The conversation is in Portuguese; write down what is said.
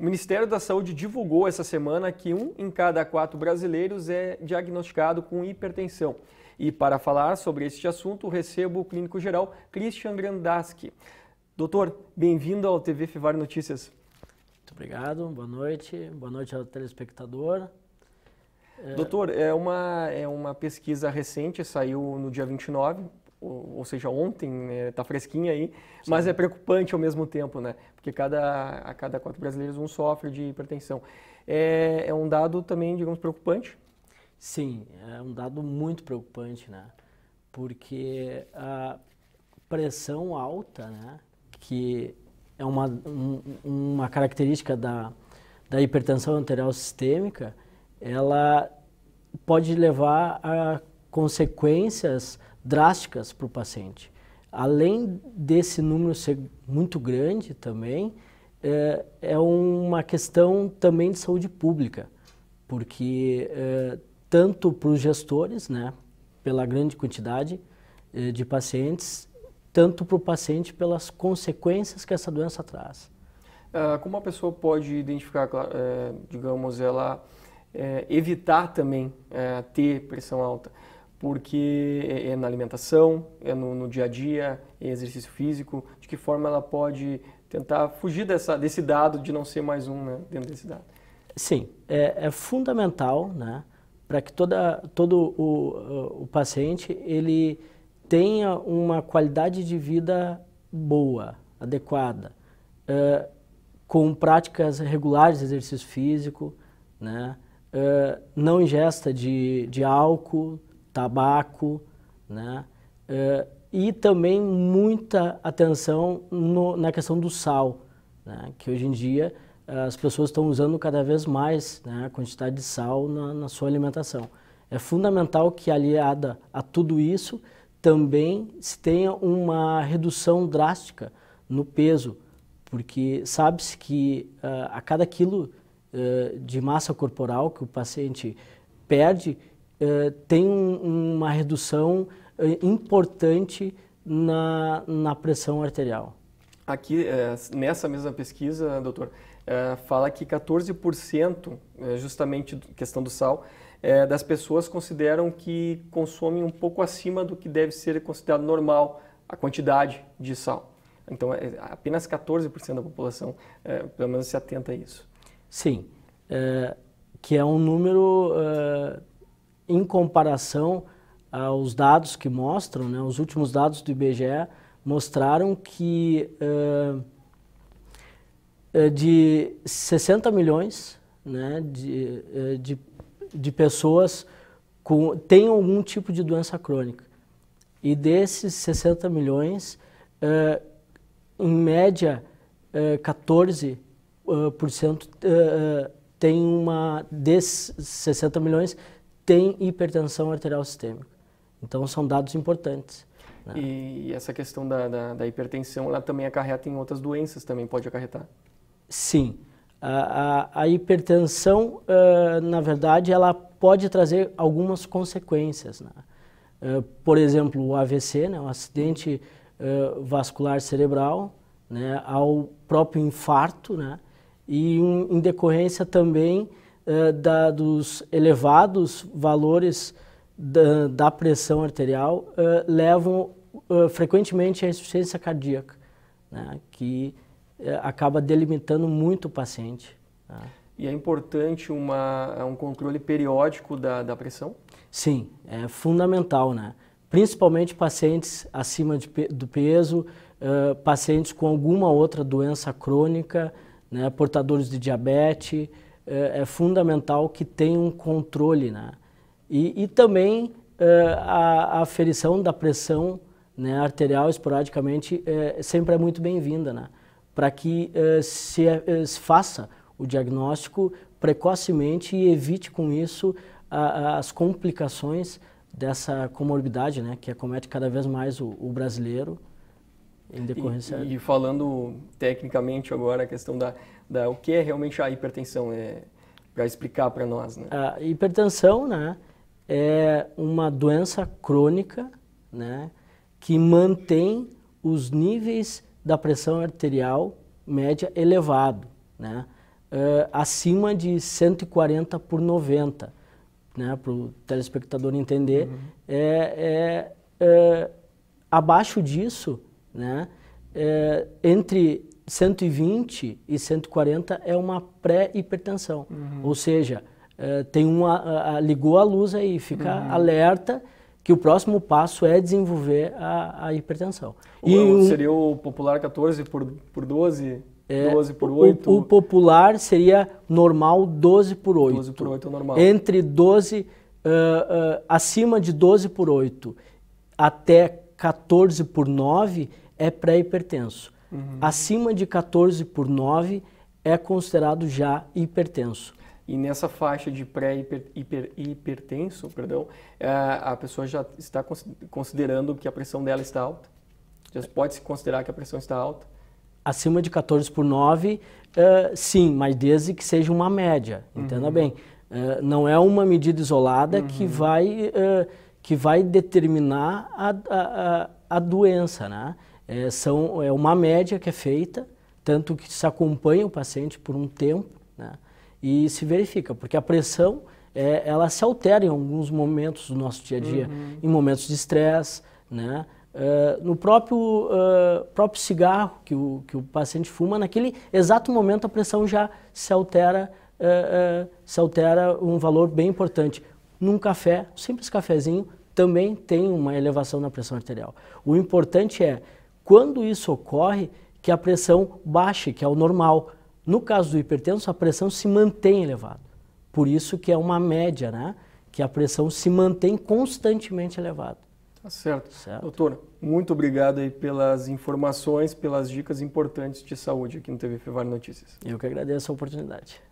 O Ministério da Saúde divulgou essa semana que um em cada quatro brasileiros é diagnosticado com hipertensão. E para falar sobre este assunto, recebo o clínico geral Christian Grandaski. Doutor, bem-vindo ao TV Fivar Notícias. Muito obrigado, boa noite, boa noite ao telespectador. Doutor, é uma, é uma pesquisa recente, saiu no dia 29, ou, seja, ontem, né, fresquinho tá fresquinha aí, Sim. mas é preocupante ao mesmo tempo, né? Porque cada, a cada quatro brasileiros um sofre de hipertensão. É, é um dado também, digamos, preocupante? Sim, é um dado muito preocupante, né? Porque a pressão alta, né? Que é uma, um, uma característica da, da hipertensão arterial sistêmica, ela pode levar a consequências drásticas para o paciente. Além desse número ser muito grande também, é, é uma questão também de saúde pública, porque é, tanto para os gestores, né, pela grande quantidade é, de pacientes, tanto para o paciente pelas consequências que essa doença traz. Ah, como a pessoa pode identificar, digamos, ela evitar também ter pressão alta? porque é, é, na alimentação, é no, no, dia a dia, é exercício físico, de que forma ela pode tentar fugir dessa, desse dado de não ser mais um né, dentro desse dado. Sim, é, é fundamental né, para que toda, todo o, o paciente ele tenha uma qualidade de vida boa, adequada, é, com práticas regulares de exercício físico, né, é, não ingesta de, de álcool, tabaco, né? Uh, e também muita atenção no, na questão do sal, né? que hoje em dia eh, as pessoas estão usando cada vez mais né? a quantidade de sal na, na, sua alimentação. É fundamental que, aliada a tudo isso, também se tenha uma redução drástica no peso, porque sabe-se que uh, a cada quilo uh, de massa corporal que o paciente perde, eh, tem uma redução eh, importante na, na pressão arterial. Aqui, eh, nessa mesma pesquisa, doutor, fala que 14%, justamente questão do sal, das pessoas consideram que consomem um pouco acima do que deve ser considerado normal, a quantidade de sal. Então, é, é apenas 14% da população, pelo menos, se atenta a isso. Sim, que é um número em comparação aos dados que mostram, né, os últimos dados do IBGE mostraram que uh, de 60 milhões né, de, eh, de, de, pessoas com, têm algum tipo de doença crônica. E desses 60 milhões, uh, em média, 14% por cento, tem uma. Desses 60 milhões, tem hipertensão arterial sistêmica. Então são dados importantes. Né? E essa questão da, da, da, hipertensão, ela também acarreta em outras doenças, também pode acarretar? Sim. A, a, a hipertensão, uh, na verdade, ela pode trazer algumas consequências. Né? Uh, por exemplo, o AVC, né, um acidente uh, vascular cerebral, né, ao próprio infarto, né, e um, em decorrência também eh, da, dos elevados valores da, da pressão arterial eh, levam eh, frequentemente à insuficiência cardíaca, né, que acaba delimitando muito o paciente. Né. E é importante uma, um controle periódico da, da pressão? Sim, é fundamental, né? principalmente pacientes acima de, do peso, uh, pacientes com alguma outra doença crônica, né, portadores de diabetes, é, é fundamental que tenha um controle, né? E, e também é, a, a, aferição da pressão né, arterial esporadicamente é, sempre é muito bem-vinda, né? Para que é, se, é, é, se, faça o diagnóstico precocemente e evite com isso a, a, as complicações dessa comorbidade, né, que acomete cada vez mais o, o brasileiro em decorrência. E, e, falando tecnicamente agora a questão da, da o que é realmente a hipertensão, é, para explicar para nós. Né? A hipertensão né, é uma doença crônica né, que mantém os níveis da pressão arterial média elevado, né, eh, acima de 140 por 90. Né, para o telespectador entender, uhum. é, é, é, abaixo disso, né, é, entre 120 e 140 é uma pré-hipertensão, uhum. ou seja, é, tem uma, a, a, ligou a luz aí, fica uhum. alerta que o próximo passo é desenvolver a, a hipertensão. O, e seria o popular 14 por, por 12? É, 12 por 8? O, o, popular seria normal 12 por 8. 12 por 8 é normal. Entre 12, uh, uh, acima de 12 por 8 até 14 por 9 é pré-hipertenso. Uhum. Acima de 14 por 9 é considerado já hipertenso. E nessa faixa de pré-hipertenso, -hiper, perdão, é, a pessoa já está considerando que a pressão dela está alta? Já pode se considerar que a pressão está alta? Acima de 14 por 9, uh, é, sim, mas desde que seja uma média, entenda uhum. bem. Uh, não é uma medida isolada uhum. que, vai, uh, que vai determinar a, a, a, a doença, né? é, são, é uma média que é feita, tanto que se acompanha o paciente por um tempo né, e se verifica, porque a pressão é, ela se altera em alguns momentos do nosso dia a dia, uhum. em momentos de estresse, né? Uh, no próprio, uh, próprio cigarro que o, que o paciente fuma, naquele exato momento a pressão já se altera, uh, se altera um valor bem importante. Num café, um simples cafezinho, também tem uma elevação na pressão arterial. O importante é quando isso ocorre, que a pressão baixe, que é o normal. No caso do hipertenso, a pressão se mantém elevada. Por isso que é uma média, né? Que a pressão se mantém constantemente elevada. Tá certo. certo. muito obrigado aí pelas informações, pelas dicas importantes de saúde aqui no TV Fevar Notícias. Eu que agradeço a oportunidade.